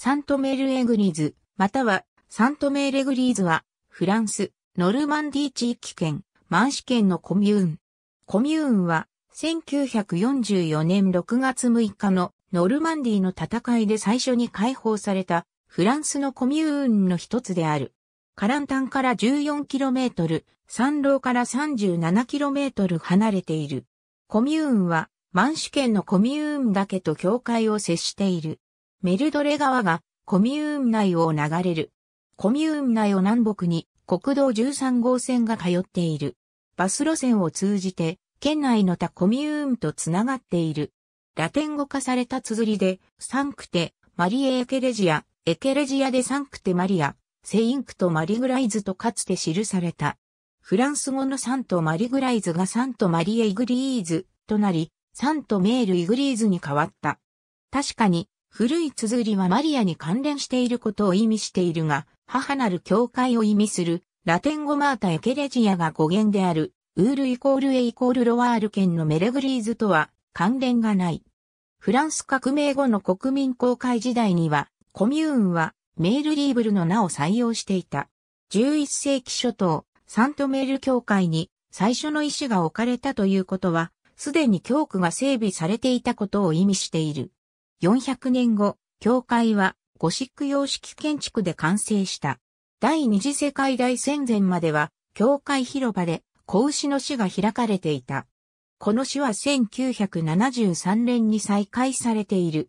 サントメールエグリーズ、またはサントメールエグリーズは、フランス、ノルマンディ地域圏、マンュ圏のコミューン。コミューンは、1944年6月6日のノルマンディの戦いで最初に解放されたフランスのコミューンの一つである。カランタンから 14km、ローから 37km 離れている。コミューンは、マンシュ県のコミューンだけと境界を接している。メルドレ川がコミューン内を流れる。コミューン内を南北に国道13号線が通っている。バス路線を通じて県内の他コミューンとつながっている。ラテン語化された綴りで、サンクテ、マリエ・エケレジア、エケレジアでサンクテ・マリア、セインクとマリグライズとかつて記された。フランス語のサント・マリグライズがサント・マリエ・イグリーズとなり、サント・メール・イグリーズに変わった。確かに、古い綴りはマリアに関連していることを意味しているが、母なる教会を意味する、ラテン語マータ・エケレジアが語源である、ウールイコールエイコールロワール県のメレグリーズとは関連がない。フランス革命後の国民公開時代には、コミューンはメールリーブルの名を採用していた。11世紀初頭、サントメール教会に最初の石が置かれたということは、すでに教区が整備されていたことを意味している。400年後、教会はゴシック様式建築で完成した。第二次世界大戦前までは、教会広場で、子牛の死が開かれていた。この死は1973年に再開されている。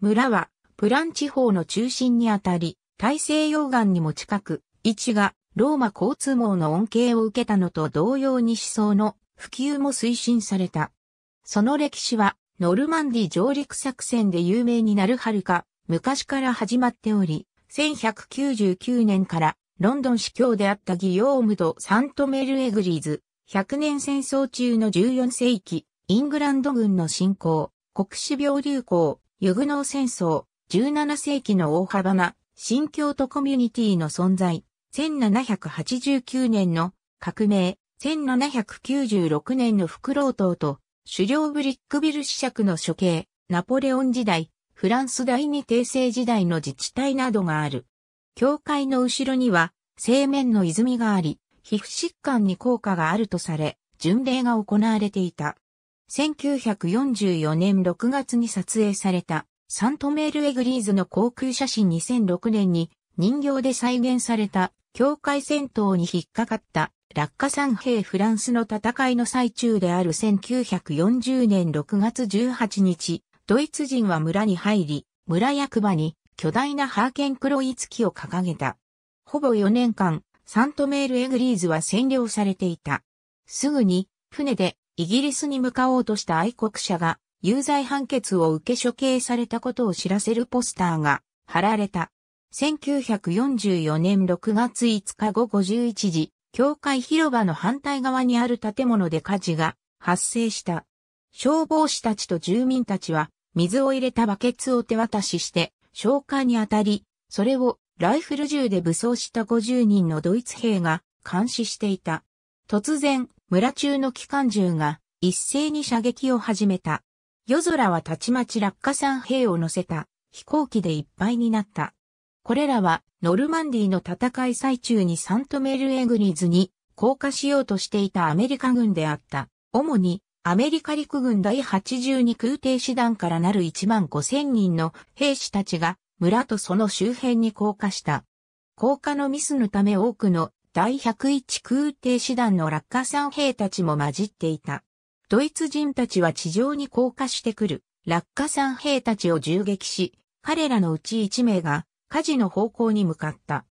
村は、プラン地方の中心にあたり、大西洋岸にも近く、位置が、ローマ交通網の恩恵を受けたのと同様に思想の普及も推進された。その歴史はノルマンディ上陸作戦で有名になるはるか、昔から始まっており、1199年からロンドン司教であったギヨームとサントメル・エグリーズ、100年戦争中の14世紀、イングランド軍の侵攻、国死病流行、ユグノー戦争、17世紀の大幅な新教徒コミュニティの存在、1789年の革命、1796年のフクロウ島と狩猟ブリックビル子爵の処刑、ナポレオン時代、フランス第二帝政時代の自治体などがある。教会の後ろには、正面の泉があり、皮膚疾患に効果があるとされ、巡礼が行われていた。1944年6月に撮影された、サントメール・エグリーズの航空写真2006年に人形で再現された教会戦闘に引っかかった落下三兵フランスの戦いの最中である1940年6月18日、ドイツ人は村に入り、村役場に巨大なハーケンクロイツキを掲げた。ほぼ4年間、サントメール・エグリーズは占領されていた。すぐに、船でイギリスに向かおうとした愛国者が、有罪判決を受け処刑されたことを知らせるポスターが貼られた。1944年6月5日午後11時、教会広場の反対側にある建物で火事が発生した。消防士たちと住民たちは水を入れたバケツを手渡しして消火に当たり、それをライフル銃で武装した50人のドイツ兵が監視していた。突然、村中の機関銃が一斉に射撃を始めた。夜空はたちまち落下山兵を乗せた飛行機でいっぱいになった。これらはノルマンディの戦い最中にサントメルエグニズに降下しようとしていたアメリカ軍であった。主にアメリカ陸軍第82空挺師団からなる1万5000人の兵士たちが村とその周辺に降下した。降下のミスのため多くの第101空挺師団の落下山兵たちも混じっていた。ドイツ人たちは地上に降下してくる落下山兵たちを銃撃し、彼らのうち1名が火事の方向に向かった。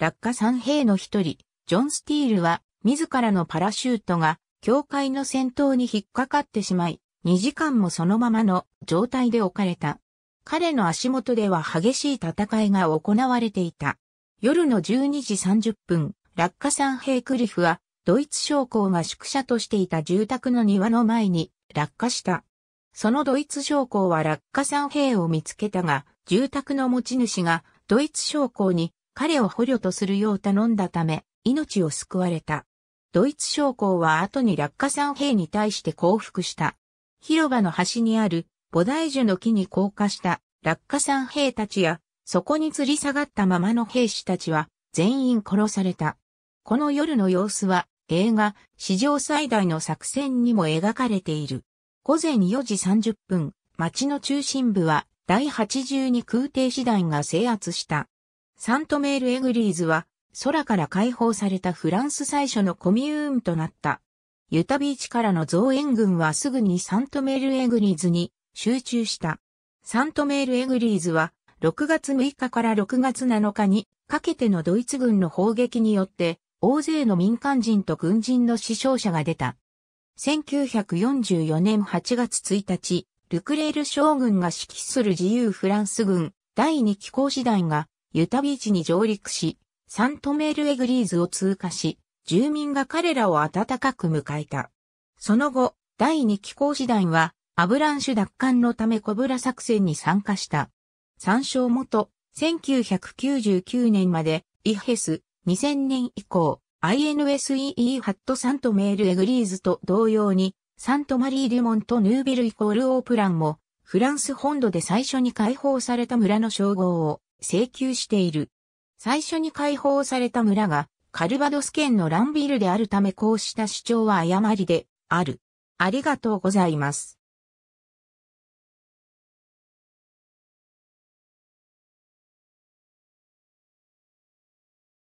落下三兵の一人、ジョン・スティールは、自らのパラシュートが、教会の先頭に引っかかってしまい、2時間もそのままの状態で置かれた。彼の足元では激しい戦いが行われていた。夜の12時30分、落下三兵クリフは、ドイツ将校が宿舎としていた住宅の庭の前に落下した。そのドイツ将校は落下三兵を見つけたが、住宅の持ち主がドイツ将校に彼を捕虜とするよう頼んだため、命を救われた。ドイツ将校は後に落下山兵に対して降伏した。広場の端にある菩提樹の木に降下した落下山兵たちや、そこに吊り下がったままの兵士たちは全員殺された。この夜の様子は映画史上最大の作戦にも描かれている。午前4時30分、街の中心部は第82空挺師団が制圧した。サントメール・エグリーズは空から解放されたフランス最初のコミューンとなった。ユタビーチからの増援軍はすぐにサントメール・エグリーズに集中した。サントメール・エグリーズは6月6日から6月7日にかけてのドイツ軍の砲撃によって大勢の民間人と軍人の死傷者が出た。1944年8月1日、ルクレール将軍が指揮する自由フランス軍第二機構師団がユタビーチに上陸し、サントメールエグリーズを通過し、住民が彼らを温かく迎えた。その後、第二機構師団はアブランシュ奪還のためコブラ作戦に参加した。参照元、1999年まで、イヘス、2000年以降、INSEE ハットサントメールエグリーズと同様に、サントマリー・デュモント・ヌービルイコール・オープランも、フランス本土で最初に解放された村の称号を請求している。最初に解放された村が、カルバドス県のランビールであるためこうした主張は誤りで、ある。ありがとうございます。